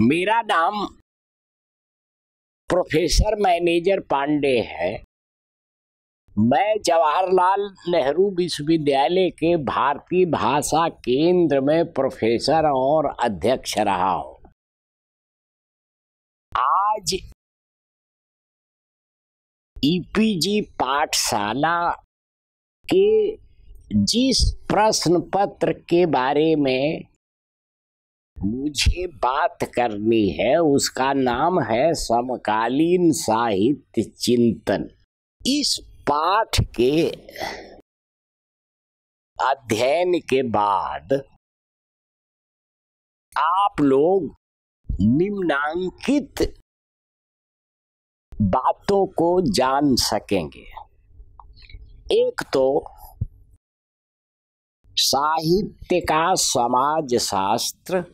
मेरा नाम professor manager Pandey है मैं जवाहरलाल नेहरू विश्वविद्यालय के भारतीय भाषा केंद्र में प्रोफेसर और अध्यक्ष रहा हूं आज ईपीजी पाठशाला के जिस प्रश्न पत्र के बारे में मुझे बात करनी है उसका नाम है समकालीन साहित्य चिंतन इस पाठ के अध्ययन के बाद आप लोग निम्नांकित बातों को जान सकेंगे एक तो साहित्य का समाज शास्त्र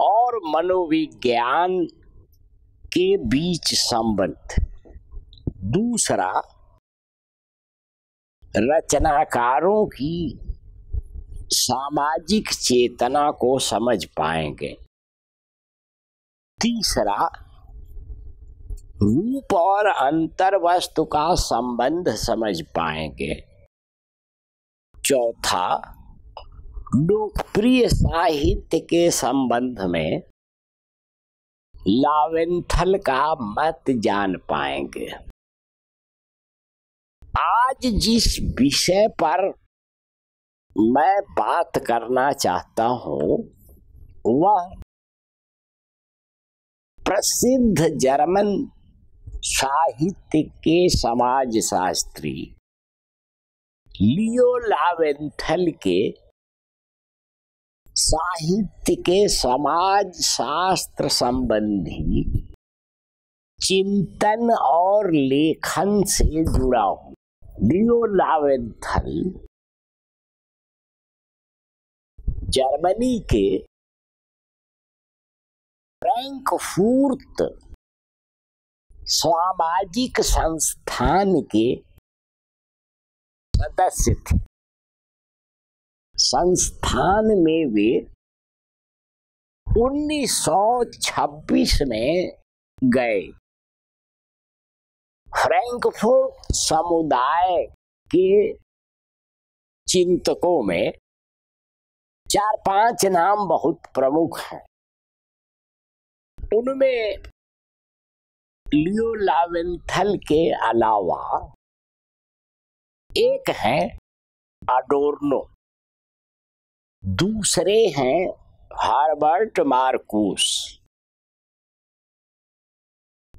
और मनोविज्ञान के बीच संबंध दूसरा रचनाकारों की सामाजिक चेतना को समझ पाएंगे तीसरा रूप और अंतर वस्तु का संबंध समझ पाएंगे चौथा लोकप्रिय साहित्य के संबंध में लावेंथल का मत जान पाएंगे आज जिस विषय पर मैं बात करना चाहता हूं वह प्रसिद्ध जर्मन साहित्य के समाज शास्त्री लियो लावेंथल के साहित्य के समाज शास्त्र संबंधी चिंतन और लेखन से जुड़ा हूं लियो लावेंथल जर्मनी के फ्रैंकफूर्ट सामाजिक संस्थान के सदस्य थे संस्थान में वे 1926 में गए फ्रैंकफोर्ट समुदाय के चिंतकों में चार पांच नाम बहुत प्रमुख हैं उनमें लियो लावेंथल के अलावा एक है अडोर्नो दूसरे हैं हार्बर्ट मार्कूस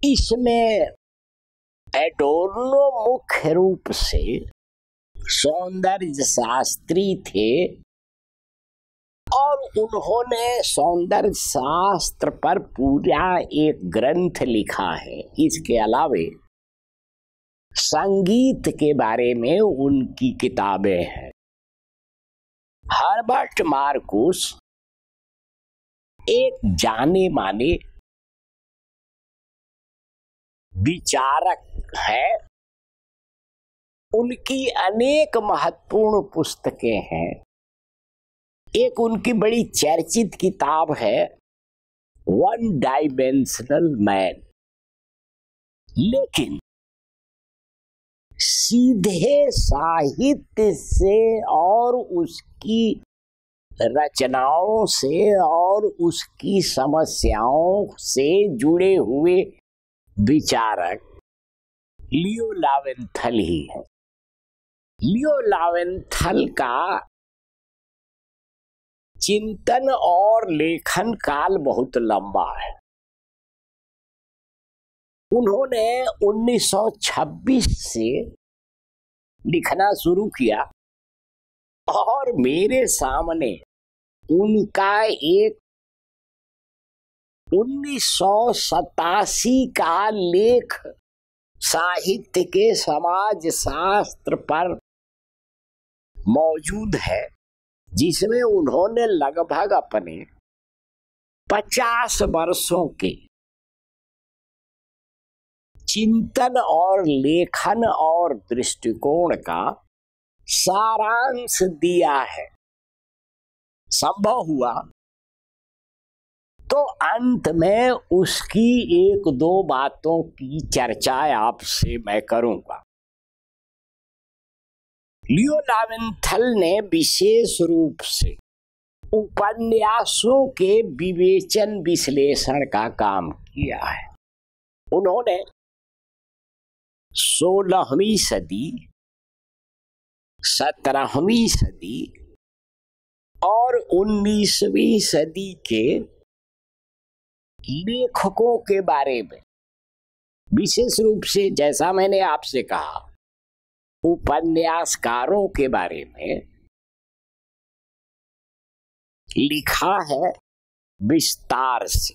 इसमें एडोर्नो मुख्य रूप से सौंदर्य शास्त्री थे और उन्होंने सौंदर्य शास्त्र पर पूरा एक ग्रंथ लिखा है इसके अलावे संगीत के बारे में उनकी किताबें हैं हर्बर्ट मार्कुस एक जाने माने विचारक है उनकी अनेक महत्वपूर्ण पुस्तकें हैं एक उनकी बड़ी चर्चित किताब है वन डायमेंशनल मैन लेकिन सीधे साहित्य से और उस की रचनाओं से और उसकी समस्याओं से जुड़े हुए विचारक लियो लावेंथल ही है लियो लावेंथल का चिंतन और लेखन काल बहुत लंबा है उन्होंने 1926 से लिखना शुरू किया और मेरे सामने उनका एक उन्नीस का लेख साहित्य के समाज शास्त्र पर मौजूद है जिसमें उन्होंने लगभग अपने पचास वर्षों के चिंतन और लेखन और दृष्टिकोण का सारांश दिया है संभव हुआ तो अंत में उसकी एक दो बातों की चर्चा आपसे मैं करूंगा लियो लावेंथल ने विशेष रूप से उपन्यासों के विवेचन विश्लेषण का काम किया है उन्होंने सोलहवीं सदी सत्रहवीं सदी और उन्नीसवीं सदी के लेखकों के बारे में विशेष रूप से जैसा मैंने आपसे कहा उपन्यासकारों के बारे में लिखा है विस्तार से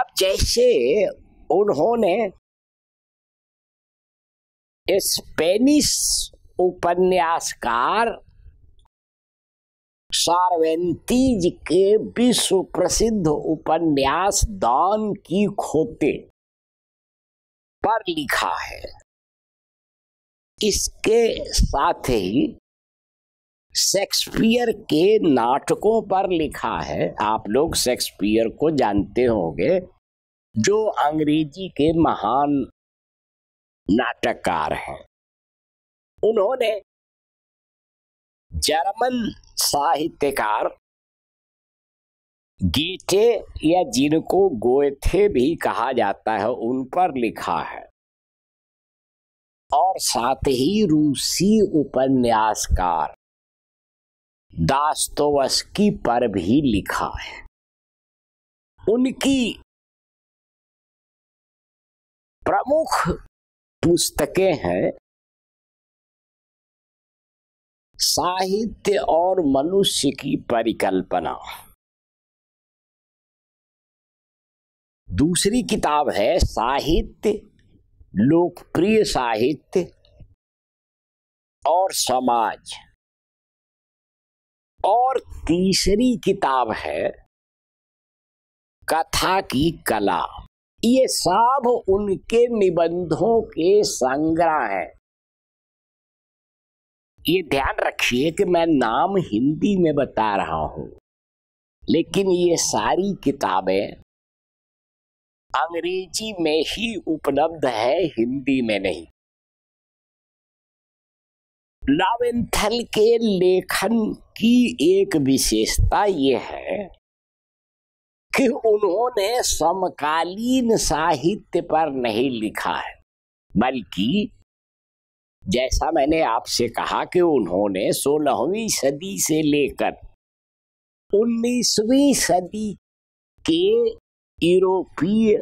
अब जैसे उन्होंने स्पेनिश उपन्यासकार सार्वेंतीज के विश्व प्रसिद्ध उपन्यास दान की खोते पर लिखा है इसके साथ ही शेक्सपियर के नाटकों पर लिखा है आप लोग शेक्सपियर को जानते होंगे जो अंग्रेजी के महान नाटककार हैं उन्होंने जर्मन साहित्यकार गीटे या जिनको गोयथे भी कहा जाता है उन पर लिखा है और साथ ही रूसी उपन्यासकार दास्तोवस्की पर भी लिखा है उनकी प्रमुख पुस्तकें हैं साहित्य और मनुष्य की परिकल्पना दूसरी किताब है साहित्य लोकप्रिय साहित्य और समाज और तीसरी किताब है कथा की कला ये सब उनके निबंधों के संग्रह है ये ध्यान रखिए कि मैं नाम हिंदी में बता रहा हूं लेकिन ये सारी किताबें अंग्रेजी में ही उपलब्ध है हिंदी में नहीं लावेंथल के लेखन की एक विशेषता यह है कि उन्होंने समकालीन साहित्य पर नहीं लिखा है बल्कि जैसा मैंने आपसे कहा कि उन्होंने सोलहवीं सदी से लेकर 19वीं सदी के यूरोपीय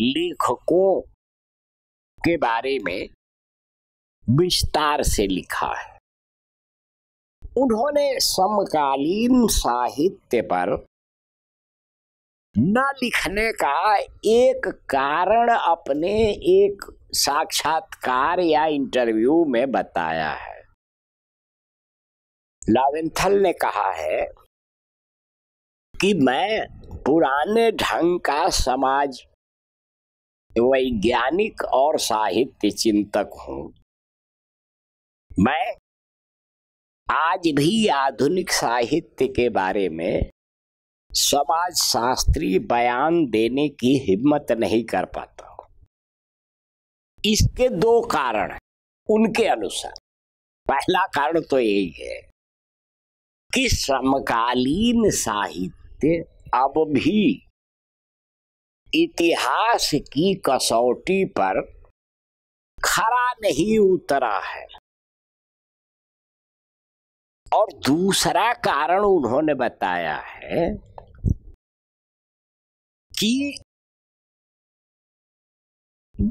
लेखकों के बारे में विस्तार से लिखा है उन्होंने समकालीन साहित्य पर न लिखने का एक कारण अपने एक साक्षात्कार या इंटरव्यू में बताया है लावेंथल ने कहा है कि मैं पुराने ढंग का समाज वैज्ञानिक और साहित्य चिंतक हूं मैं आज भी आधुनिक साहित्य के बारे में समाज शास्त्री बयान देने की हिम्मत नहीं कर पाता इसके दो कारण उनके अनुसार पहला कारण तो यही है कि समकालीन साहित्य अब भी इतिहास की कसौटी पर खरा नहीं उतरा है और दूसरा कारण उन्होंने बताया है कि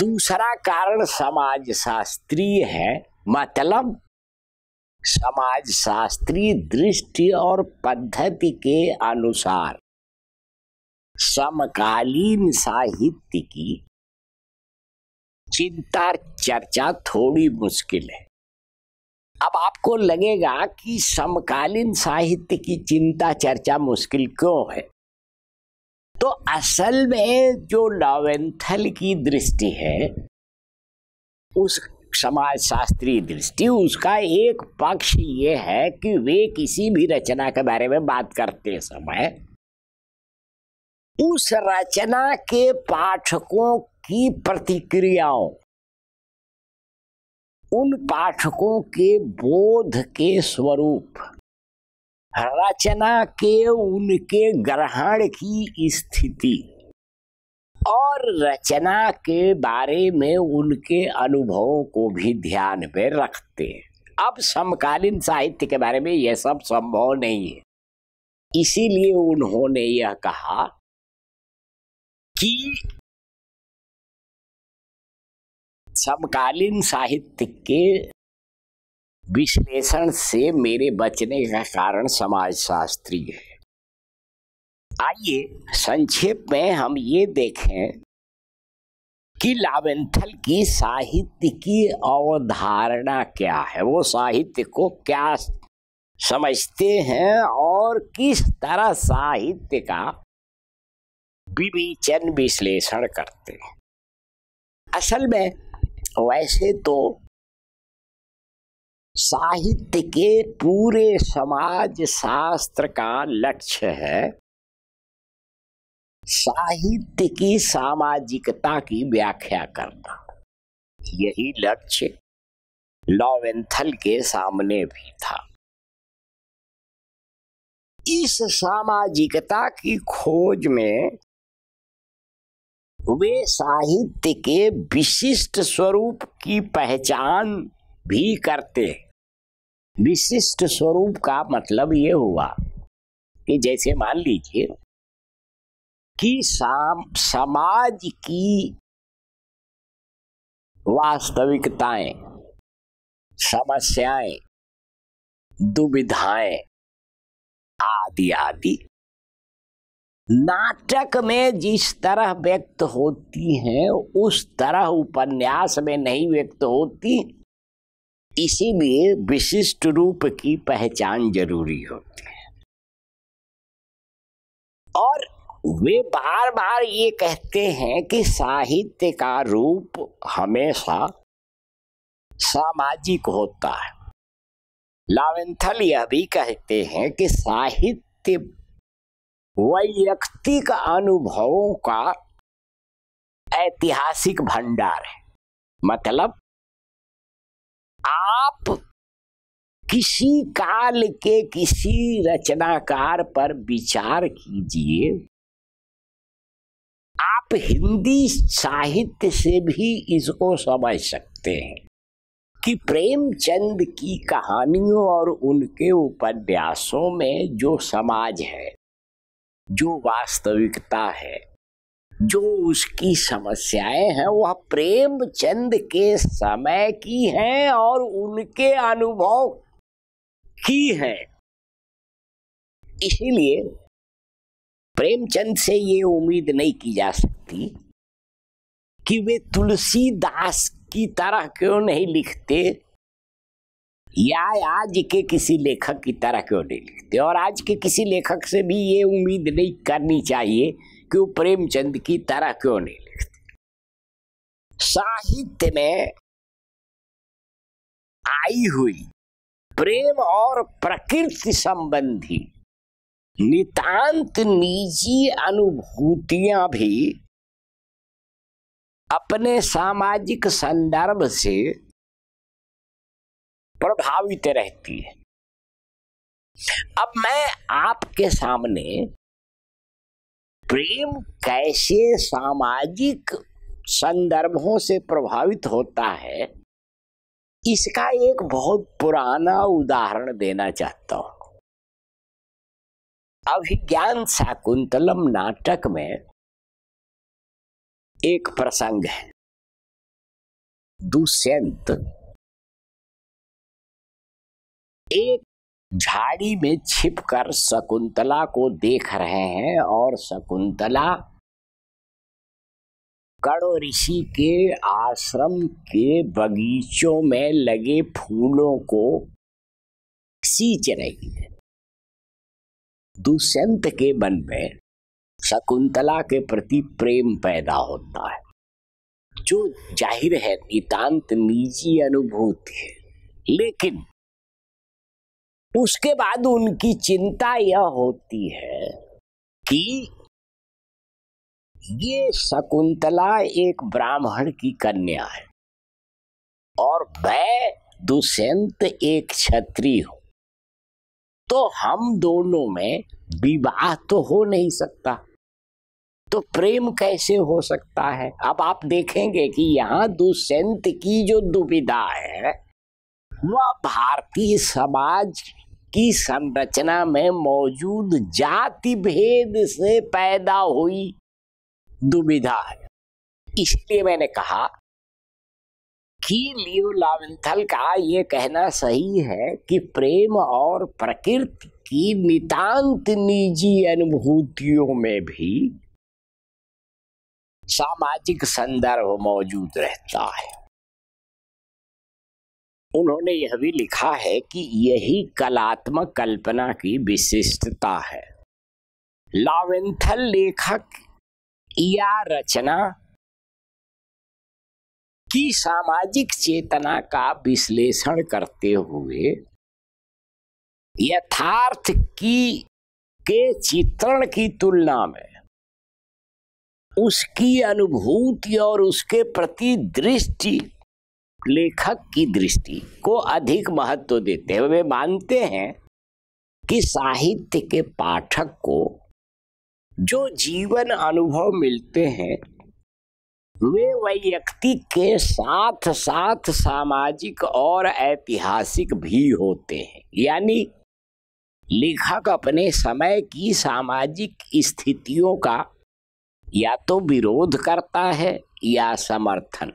दूसरा कारण समाज शास्त्रीय है मतलब समाज शास्त्रीय दृष्टि और पद्धति के अनुसार समकालीन साहित्य की चिंता चर्चा थोड़ी मुश्किल है अब आपको लगेगा कि समकालीन साहित्य की चिंता चर्चा मुश्किल क्यों है तो असल में जो लावेंथल की दृष्टि है उस समाज शास्त्रीय दृष्टि उसका एक पक्ष ये है कि वे किसी भी रचना के बारे में बात करते समय उस रचना के पाठकों की प्रतिक्रियाओं उन पाठकों के बोध के स्वरूप रचना के उनके ग्रहण की स्थिति और रचना के बारे में उनके अनुभवों को भी ध्यान में रखते हैं अब समकालीन साहित्य के बारे में यह सब संभव नहीं है इसीलिए उन्होंने यह कहा कि समकालीन साहित्य के विश्लेषण से मेरे बचने का कारण समाजशास्त्री है आइए संक्षेप में हम ये देखें कि लावेंथल की साहित्य की अवधारणा क्या है वो साहित्य को क्या समझते हैं और किस तरह साहित्य का विवेचन विश्लेषण करते हैं असल में वैसे तो साहित्य के पूरे समाज शास्त्र का लक्ष्य है साहित्य की सामाजिकता की व्याख्या करना यही लक्ष्य लॉवेंथल के सामने भी था इस सामाजिकता की खोज में वे साहित्य के विशिष्ट स्वरूप की पहचान भी करते हैं विशिष्ट स्वरूप का मतलब ये हुआ कि जैसे मान लीजिए कि साम समाज की वास्तविकताएं समस्याएं दुविधाएं आदि आदि नाटक में जिस तरह व्यक्त होती हैं उस तरह उपन्यास में नहीं व्यक्त होती इसीलिए विशिष्ट रूप की पहचान जरूरी होती है और वे बार बार ये कहते हैं कि साहित्य का रूप हमेशा सामाजिक होता है लावेंथल यह भी कहते हैं कि साहित्य वैयक्तिक अनुभवों का ऐतिहासिक भंडार है मतलब आप किसी काल के किसी रचनाकार पर विचार कीजिए आप हिंदी साहित्य से भी इसको समझ सकते हैं कि प्रेमचंद की कहानियों और उनके उपन्यासों में जो समाज है जो वास्तविकता है जो उसकी समस्याएं हैं वह प्रेमचंद के समय की हैं और उनके अनुभव की हैं इसीलिए प्रेमचंद से ये उम्मीद नहीं की जा सकती कि वे तुलसीदास की तरह क्यों नहीं लिखते या आज के किसी लेखक की तरह क्यों नहीं लिखते और आज के किसी लेखक से भी ये उम्मीद नहीं करनी चाहिए क्यों प्रेमचंद की तरह क्यों नहीं लिखते साहित्य में आई हुई प्रेम और प्रकृति संबंधी नितांत निजी अनुभूतियां भी अपने सामाजिक संदर्भ से प्रभावित रहती है अब मैं आपके सामने प्रेम कैसे सामाजिक संदर्भों से प्रभावित होता है इसका एक बहुत पुराना उदाहरण देना चाहता हूं अभिज्ञान शाकुंतलम नाटक में एक प्रसंग है दुष्यंत एक झाड़ी में छिपकर शकुंतला को देख रहे हैं और शकुंतला कड़ो ऋषि के आश्रम के बगीचों में लगे फूलों को सींच रही है दुष्यंत के मन में शकुंतला के प्रति प्रेम पैदा होता है जो जाहिर है नितांत निजी अनुभूति है लेकिन उसके बाद उनकी चिंता यह होती है कि ये शकुंतला एक ब्राह्मण की कन्या है और मैं दुष्यंत एक क्षत्रिय हूं तो हम दोनों में विवाह तो हो नहीं सकता तो प्रेम कैसे हो सकता है अब आप देखेंगे कि यहां दुष्यंत की जो दुविधा है वह भारतीय समाज की संरचना में मौजूद जाति भेद से पैदा हुई दुविधा है इसलिए मैंने कहा कि लियो लावेंथल का ये कहना सही है कि प्रेम और प्रकृति की नितांत निजी अनुभूतियों में भी सामाजिक संदर्भ मौजूद रहता है उन्होंने यह भी लिखा है कि यही कलात्मक कल्पना की विशिष्टता है लावेंथल लेखक या रचना की सामाजिक चेतना का विश्लेषण करते हुए यथार्थ की के चित्रण की तुलना में उसकी अनुभूति और उसके प्रति दृष्टि लेखक की दृष्टि को अधिक महत्व देते हैं वे मानते हैं कि साहित्य के पाठक को जो जीवन अनुभव मिलते हैं वे व्यक्ति के साथ साथ सामाजिक और ऐतिहासिक भी होते हैं यानी लेखक अपने समय की सामाजिक स्थितियों का या तो विरोध करता है या समर्थन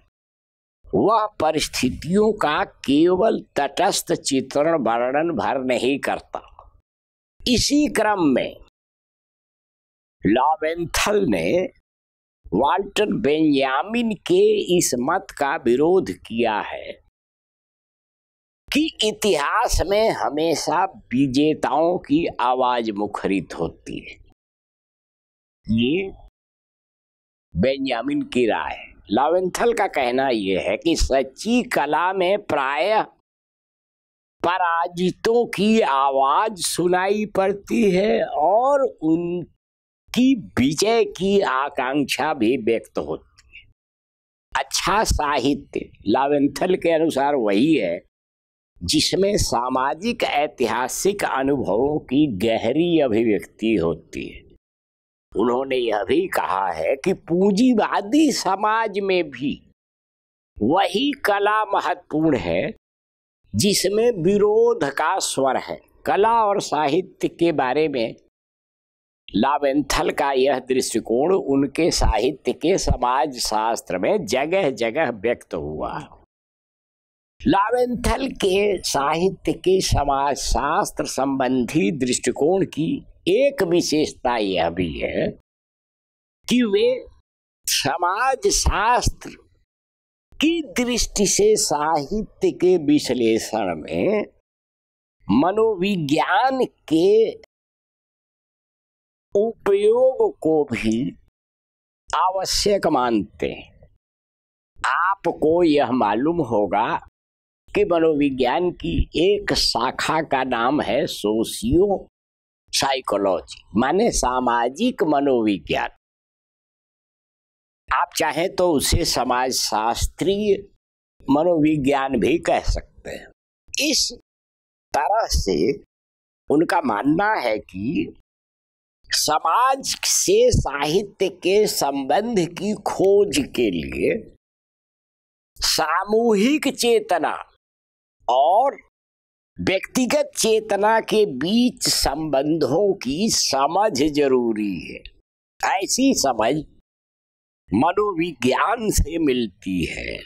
वह परिस्थितियों का केवल तटस्थ चित्रण वर्णन भर नहीं करता इसी क्रम में लॉवेंथल ने वाल्टर बेंजामिन के इस मत का विरोध किया है कि इतिहास में हमेशा विजेताओं की आवाज मुखरित होती है ये बेंजामिन की राय है लावेंथल का कहना यह है कि सच्ची कला में प्राय पराजितों की आवाज सुनाई पड़ती है और उनकी विजय की आकांक्षा भी व्यक्त होती है अच्छा साहित्य लावेंथल के अनुसार वही है जिसमें सामाजिक ऐतिहासिक अनुभवों की गहरी अभिव्यक्ति होती है उन्होंने यह भी कहा है कि पूंजीवादी समाज में भी वही कला महत्वपूर्ण है जिसमें विरोध का स्वर है कला और साहित्य के बारे में लावेंथल का यह दृष्टिकोण उनके साहित्य के समाज शास्त्र में जगह जगह व्यक्त हुआ लावेंथल के साहित्य के समाज शास्त्र संबंधी दृष्टिकोण की एक विशेषता यह भी है कि वे समाज शास्त्र की दृष्टि से साहित्य के विश्लेषण में मनोविज्ञान के उपयोग को भी आवश्यक मानते हैं आपको यह मालूम होगा कि मनोविज्ञान की एक शाखा का नाम है सोशियो साइकोलॉजी माने सामाजिक मनोविज्ञान आप चाहें तो उसे समाज शास्त्रीय मनोविज्ञान भी कह सकते हैं इस तरह से उनका मानना है कि समाज से साहित्य के संबंध की खोज के लिए सामूहिक चेतना और व्यक्तिगत चेतना के बीच संबंधों की समझ जरूरी है ऐसी समझ मनोविज्ञान से मिलती है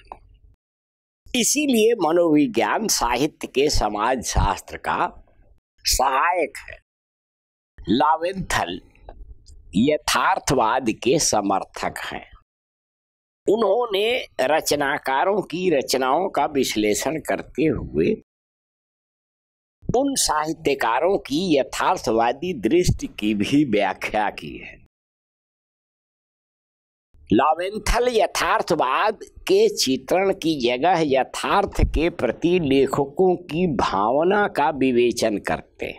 इसीलिए मनोविज्ञान साहित्य के समाज शास्त्र का सहायक है लावेंथल यथार्थवाद के समर्थक हैं उन्होंने रचनाकारों की रचनाओं का विश्लेषण करते हुए उन साहित्यकारों की यथार्थवादी दृष्टि की भी व्याख्या की है लॉवेंथल यथार्थवाद के चित्रण की जगह यथार्थ के प्रति लेखकों की भावना का विवेचन करते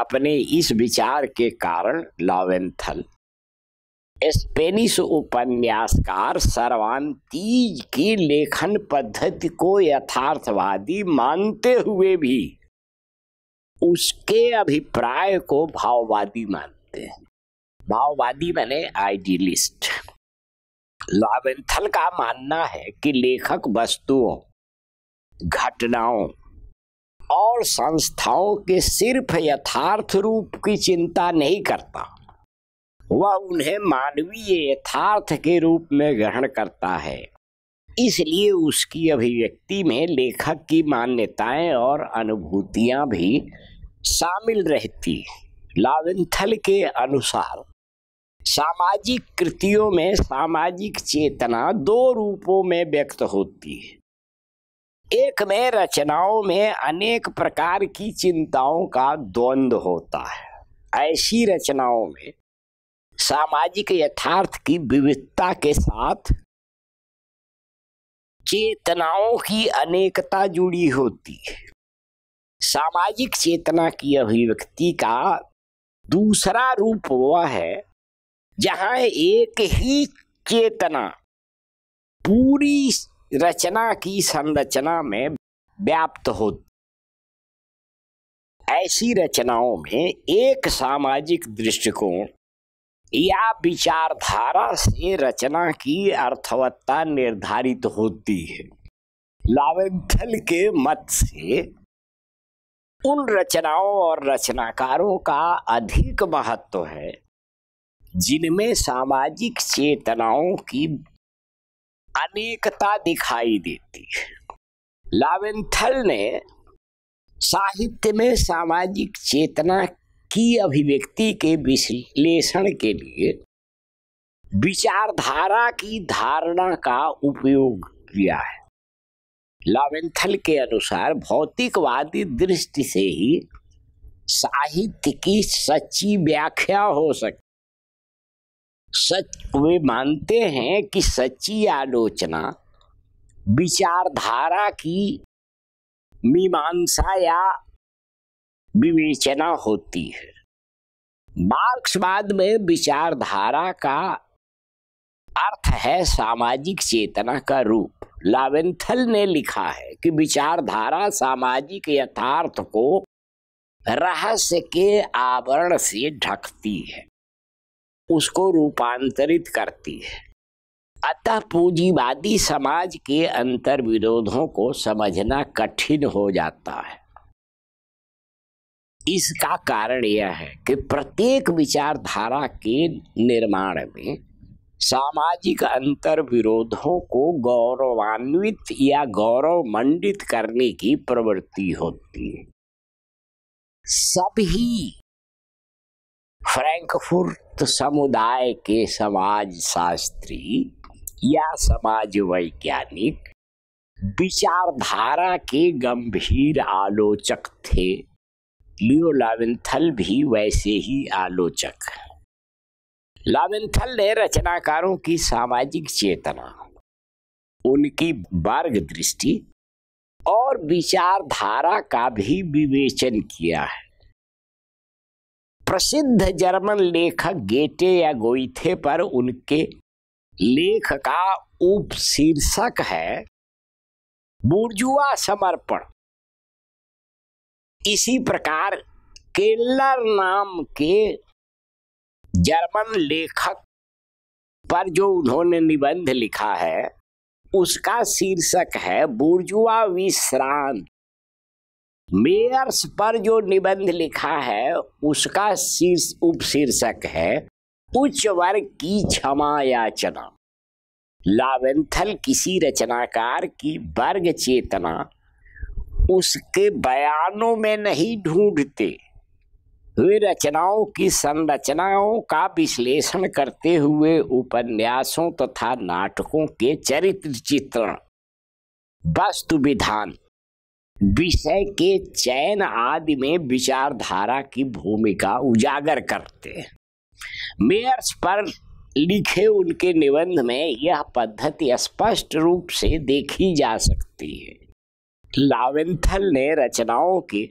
अपने इस विचार के कारण लॉवेंथल स्पेनिश उपन्यासकार सर्वांतीज की लेखन पद्धति को यथार्थवादी मानते हुए भी उसके अभिप्राय को भाववादी मानते हैं भाववादी मैंने आइडियलिस्ट लॉबेंथल का मानना है कि लेखक वस्तुओं घटनाओं और संस्थाओं के सिर्फ यथार्थ रूप की चिंता नहीं करता वह उन्हें मानवीय यथार्थ के रूप में ग्रहण करता है इसलिए उसकी अभिव्यक्ति में लेखक की मान्यताएं और अनुभूतियां भी शामिल रहती लाविंथल के अनुसार सामाजिक कृतियों में सामाजिक चेतना दो रूपों में व्यक्त होती है एक में रचनाओं में अनेक प्रकार की चिंताओं का द्वंद होता है ऐसी रचनाओं में सामाजिक यथार्थ की विविधता के साथ चेतनाओं की अनेकता जुड़ी होती है सामाजिक चेतना की अभिव्यक्ति का दूसरा रूप वह है जहाँ एक ही चेतना पूरी रचना की संरचना में व्याप्त होती ऐसी रचनाओं में एक सामाजिक दृष्टिकोण या विचारधारा से रचना की अर्थवत्ता निर्धारित होती है लावेंथल के मत से उन रचनाओं और रचनाकारों का अधिक महत्व है जिनमें सामाजिक चेतनाओं की अनेकता दिखाई देती है लावेंथल ने साहित्य में सामाजिक चेतना की अभिव्यक्ति के विश्लेषण के लिए विचारधारा की धारणा का उपयोग किया है लावेंथल के अनुसार भौतिकवादी दृष्टि से ही साहित्य की सच्ची व्याख्या हो सकती सच वे मानते हैं कि सच्ची आलोचना विचारधारा की मीमांसा या विवेचना होती है मार्क्सवाद में विचारधारा का अर्थ है सामाजिक चेतना का रूप लावेंथल ने लिखा है कि विचारधारा सामाजिक यथार्थ को रहस्य के आवरण से ढकती है उसको रूपांतरित करती है अतः पूंजीवादी समाज के अंतर विरोधों को समझना कठिन हो जाता है इसका कारण यह है कि प्रत्येक विचारधारा के निर्माण में सामाजिक अंतर विरोधों को गौरवान्वित या गौरव मंडित करने की प्रवृत्ति होती है सभी फ्रैंकफुर्ट समुदाय के समाज शास्त्री या समाज वैज्ञानिक विचारधारा के गंभीर आलोचक थे लियो लावेंथल भी वैसे ही आलोचक है लावेंथल ने रचनाकारों की सामाजिक चेतना उनकी मार्ग दृष्टि और विचारधारा का भी विवेचन किया है प्रसिद्ध जर्मन लेखक गेटे या गोइथे पर उनके लेख का उप शीर्षक है बुर्जुआ समर्पण इसी प्रकार केलर नाम के जर्मन लेखक पर जो उन्होंने निबंध लिखा है उसका शीर्षक है बुर्जुआ विश्रांत मेयर्स पर जो निबंध लिखा है उसका शीर्ष उपशीर्षक है उच्च वर्ग की क्षमा याचना लावेंथल किसी रचनाकार की वर्ग चेतना उसके बयानों में नहीं ढूंढते वे रचनाओं की संरचनाओं का विश्लेषण करते हुए उपन्यासों तथा नाटकों के चरित्र चित्रण वस्तु विधान विषय के चयन आदि में विचारधारा की भूमिका उजागर करते मेयर्स पर लिखे उनके निबंध में यह पद्धति स्पष्ट रूप से देखी जा सकती है लावेंथल ने रचनाओं के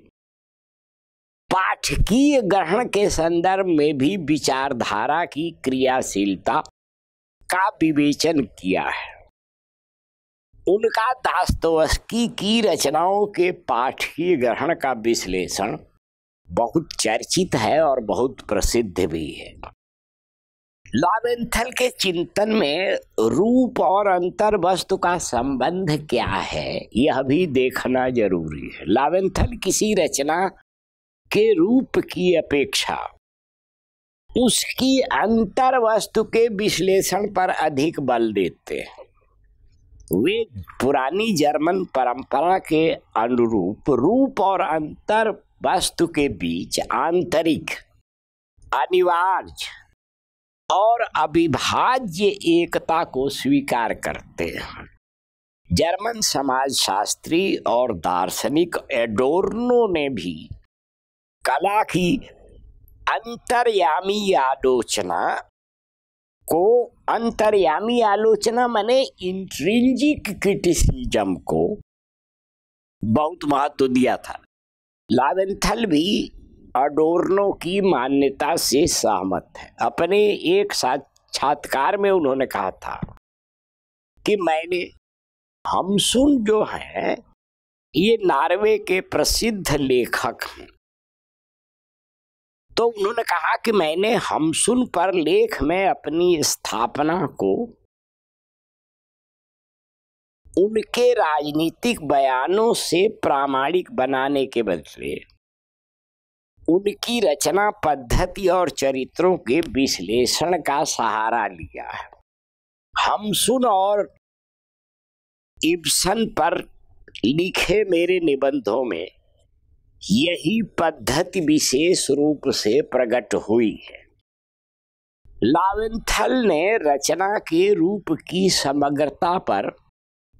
पाठकीय ग्रहण के संदर्भ में भी विचारधारा की क्रियाशीलता का विवेचन किया है उनका दास्तोवस्की की रचनाओं के पाठकीय ग्रहण का विश्लेषण बहुत चर्चित है और बहुत प्रसिद्ध भी है लॉबेंथल के चिंतन में रूप और अंतर वस्तु का संबंध क्या है यह भी देखना जरूरी है लॉबेंथल किसी रचना के रूप की अपेक्षा उसकी अंतर वस्तु के विश्लेषण पर अधिक बल देते हैं वे पुरानी जर्मन परंपरा के अनुरूप रूप और अंतर वस्तु के बीच आंतरिक अनिवार्य और अविभाज्य एकता को स्वीकार करते हैं जर्मन समाजशास्त्री और दार्शनिक एडोर्नो ने भी कला की अंतर्यामी आलोचना को अंतर्यामी आलोचना माने इंट्रिंजिक क्रिटिसिज्म को बहुत महत्व दिया था लावेंथल भी अडोर्नो की मान्यता से सहमत है अपने एक साक्षात्कार में उन्होंने कहा था कि मैंने हमसुन जो हैं ये नार्वे के प्रसिद्ध लेखक हैं तो उन्होंने कहा कि मैंने हमसुन पर लेख में अपनी स्थापना को उनके राजनीतिक बयानों से प्रामाणिक बनाने के बदले उनकी रचना पद्धति और चरित्रों के विश्लेषण का सहारा लिया है हमसुन और इब्सन पर लिखे मेरे निबंधों में यही पद्धति विशेष रूप से प्रकट हुई है लावेंथल ने रचना के रूप की समग्रता पर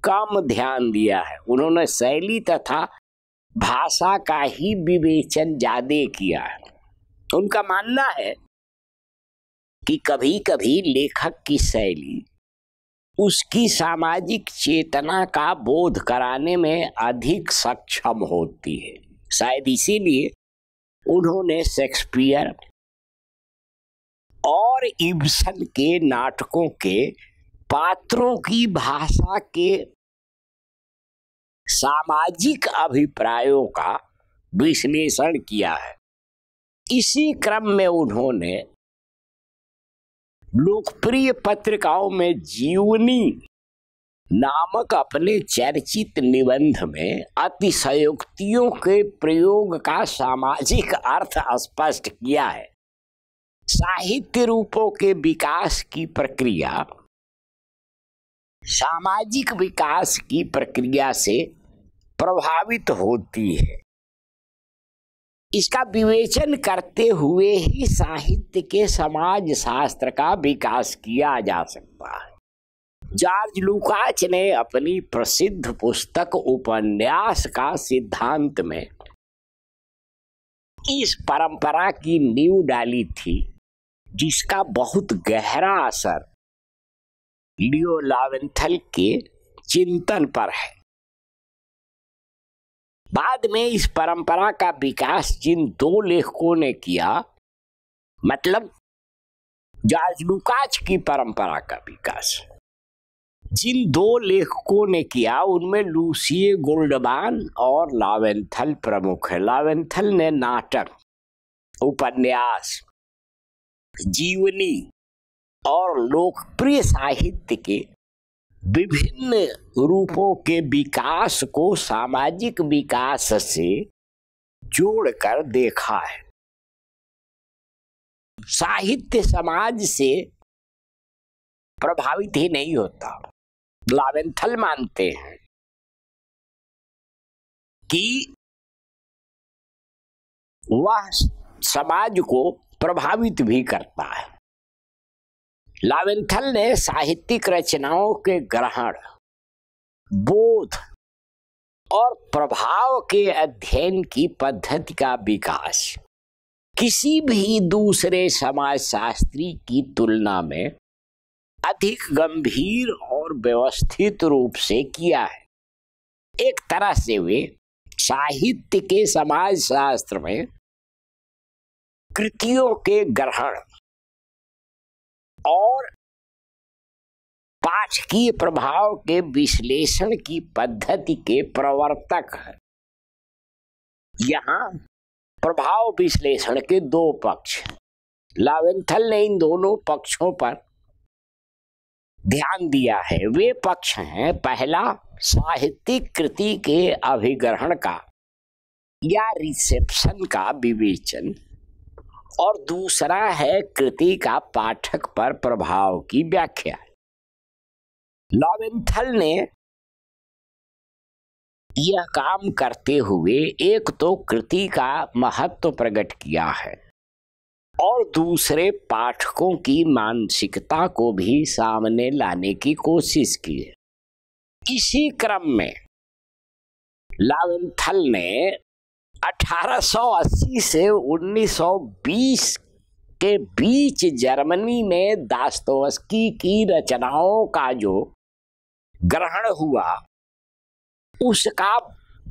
कम ध्यान दिया है उन्होंने शैली तथा भाषा का ही विवेचन ज्यादा किया है उनका मानना है कि कभी कभी लेखक की शैली उसकी सामाजिक चेतना का बोध कराने में अधिक सक्षम होती है शायद इसीलिए उन्होंने शेक्सपियर और इब्सन के नाटकों के पात्रों की भाषा के सामाजिक अभिप्रायों का विश्लेषण किया है इसी क्रम में उन्होंने लोकप्रिय पत्रिकाओं में जीवनी नामक अपने चर्चित निबंध में अतिशयोक्तियों के प्रयोग का सामाजिक अर्थ स्पष्ट किया है साहित्य रूपों के विकास की प्रक्रिया सामाजिक विकास की प्रक्रिया से प्रभावित होती है इसका विवेचन करते हुए ही साहित्य के समाज शास्त्र का विकास किया जा सकता है जॉर्ज लुकाच ने अपनी प्रसिद्ध पुस्तक उपन्यास का सिद्धांत में इस परंपरा की नींव डाली थी जिसका बहुत गहरा असर लियो लावेंथल के चिंतन पर है बाद में इस परंपरा का विकास जिन दो लेखकों ने किया मतलब जॉर्ज लुकाच की परंपरा का विकास जिन दो लेखकों ने किया उनमें लूसिए गोल्डबान और लावेंथल प्रमुख है लावेंथल ने नाटक उपन्यास जीवनी और लोकप्रिय साहित्य के विभिन्न रूपों के विकास को सामाजिक विकास से जोड़कर देखा है साहित्य समाज से प्रभावित ही नहीं होता लावेंथल मानते हैं कि वह समाज को प्रभावित भी करता है लावेंथल ने साहित्यिक रचनाओं के ग्रहण बोध और प्रभाव के अध्ययन की पद्धति का विकास किसी भी दूसरे समाजशास्त्री की तुलना में अधिक गंभीर और व्यवस्थित रूप से किया है एक तरह से वे साहित्य के समाज शास्त्र में कृतियों के ग्रहण और पाठ की प्रभाव के विश्लेषण की पद्धति के प्रवर्तक है यहाँ प्रभाव विश्लेषण के दो पक्ष लावेंथल ने इन दोनों पक्षों पर ध्यान दिया है वे पक्ष हैं पहला साहित्यिक कृति के अभिग्रहण का या रिसेप्शन का विवेचन और दूसरा है कृति का पाठक पर प्रभाव की व्याख्या लॉवेंथल ने यह काम करते हुए एक तो कृति का महत्व प्रकट किया है और दूसरे पाठकों की मानसिकता को भी सामने लाने की कोशिश की है इसी क्रम में लावेंथल ने 1880 से 1920 के बीच जर्मनी में दास्तोवस्की की रचनाओं का जो ग्रहण हुआ उसका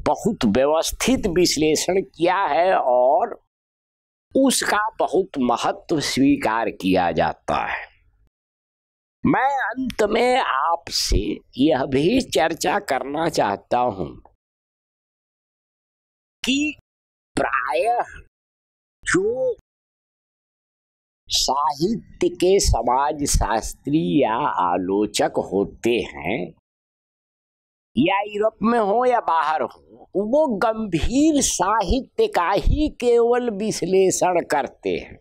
बहुत व्यवस्थित विश्लेषण किया है और उसका बहुत महत्व स्वीकार किया जाता है मैं अंत में आपसे यह भी चर्चा करना चाहता हूं कि प्रायः जो साहित्य के समाज शास्त्री या आलोचक होते हैं या यूरोप में हो या बाहर हो वो गंभीर साहित्य का ही केवल विश्लेषण करते हैं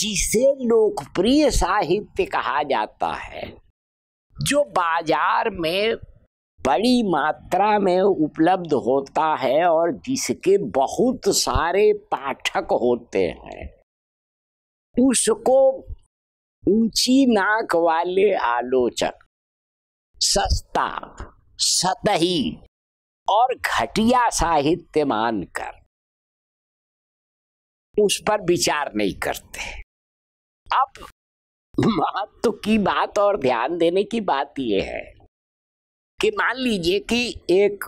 जिसे लोकप्रिय साहित्य कहा जाता है जो बाजार में बड़ी मात्रा में उपलब्ध होता है और जिसके बहुत सारे पाठक होते हैं उसको ऊंची नाक वाले आलोचक सस्ता सतही और घटिया साहित्य मानकर उस पर विचार नहीं करते अब महत्व की बात और ध्यान देने की बात यह है कि मान लीजिए कि एक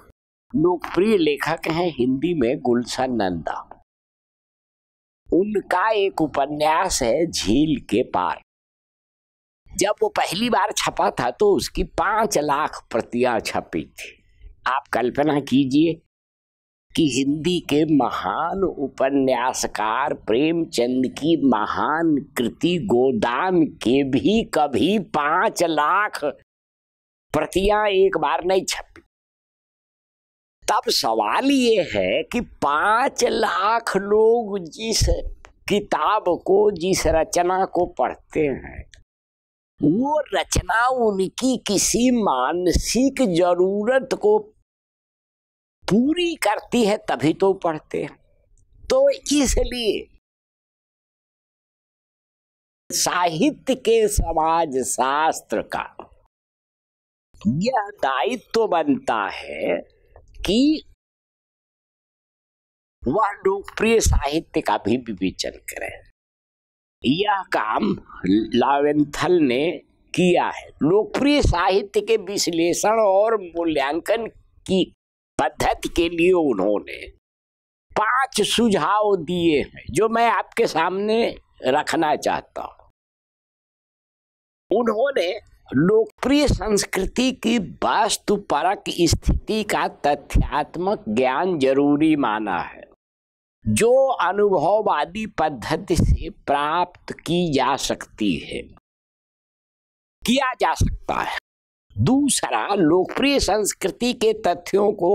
लोकप्रिय लेखक हैं हिंदी में गुलशन नंदा उनका एक उपन्यास है झील के पार जब वो पहली बार छपा था तो उसकी पांच लाख प्रतियां छपी थी आप कल्पना कीजिए कि हिंदी के महान उपन्यासकार प्रेमचंद की महान कृति गोदान के भी कभी पांच लाख प्रतियां एक बार नहीं छपी तब सवाल ये है कि पांच लाख लोग जिस किताब को जिस रचना को पढ़ते हैं वो रचना उनकी किसी मानसिक जरूरत को पूरी करती है तभी तो पढ़ते हैं तो इसलिए साहित्य के समाज शास्त्र का यह दायित्व तो बनता है कि वह लोकप्रिय साहित्य का भी विवेचन करें यह काम लावेंथल ने किया है लोकप्रिय साहित्य के विश्लेषण और मूल्यांकन की पद्धति के लिए उन्होंने पांच सुझाव दिए हैं जो मैं आपके सामने रखना चाहता हूं उन्होंने लोकप्रिय संस्कृति की वास्तुपरक स्थिति का तथ्यात्मक ज्ञान जरूरी माना है जो अनुभववादी पद्धति से प्राप्त की जा सकती है किया जा सकता है दूसरा लोकप्रिय संस्कृति के तथ्यों को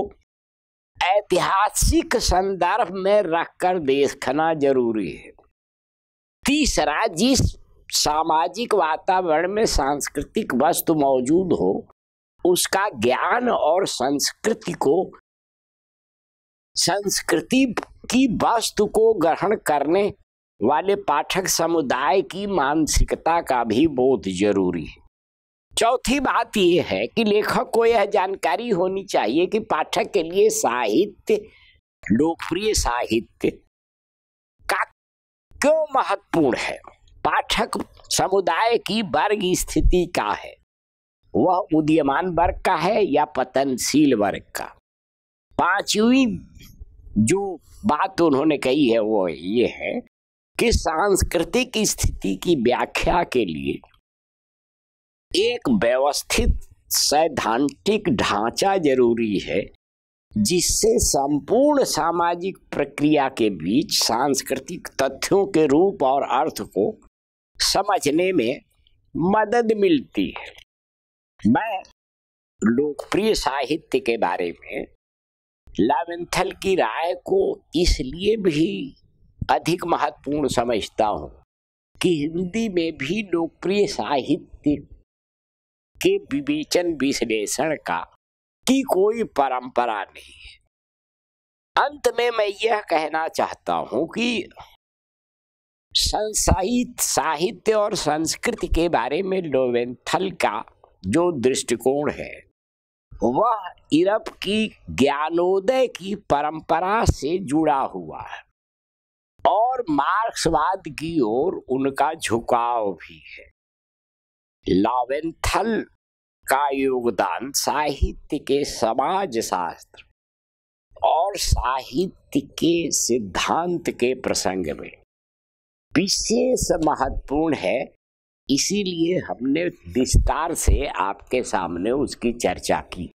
ऐतिहासिक संदर्भ में रखकर देखना जरूरी है तीसरा जिस सामाजिक वातावरण में सांस्कृतिक वस्तु मौजूद हो उसका ज्ञान और संस्कृति को संस्कृति की वस्तु को ग्रहण करने वाले पाठक समुदाय की मानसिकता का भी बोध जरूरी है चौथी बात यह है कि लेखक को यह जानकारी होनी चाहिए कि पाठक के लिए साहित्य लोकप्रिय साहित्य का क्यों महत्वपूर्ण है पाठक समुदाय की वर्ग स्थिति का है वह उद्यमान वर्ग का है या पतनशील वर्ग का पांचवी जो बात उन्होंने कही है वो ये है कि सांस्कृतिक स्थिति की व्याख्या के लिए एक व्यवस्थित सैद्धांतिक ढांचा जरूरी है जिससे संपूर्ण सामाजिक प्रक्रिया के बीच सांस्कृतिक तथ्यों के रूप और अर्थ को समझने में मदद मिलती है मैं लोकप्रिय साहित्य के बारे में लावेंथल की राय को इसलिए भी अधिक महत्वपूर्ण समझता हूँ कि हिंदी में भी लोकप्रिय साहित्य के विवेचन विश्लेषण का की कोई परंपरा नहीं है अंत में मैं यह कहना चाहता हूँ कि संसाहित साहित्य और संस्कृति के बारे में लोवेंथल का जो दृष्टिकोण है वह इरब की ज्ञानोदय की परंपरा से जुड़ा हुआ है और मार्क्सवाद की ओर उनका झुकाव भी है लावेंथल का योगदान साहित्य के समाज शास्त्र और साहित्य के सिद्धांत के प्रसंग में विशेष महत्वपूर्ण है इसीलिए हमने विस्तार से आपके सामने उसकी चर्चा की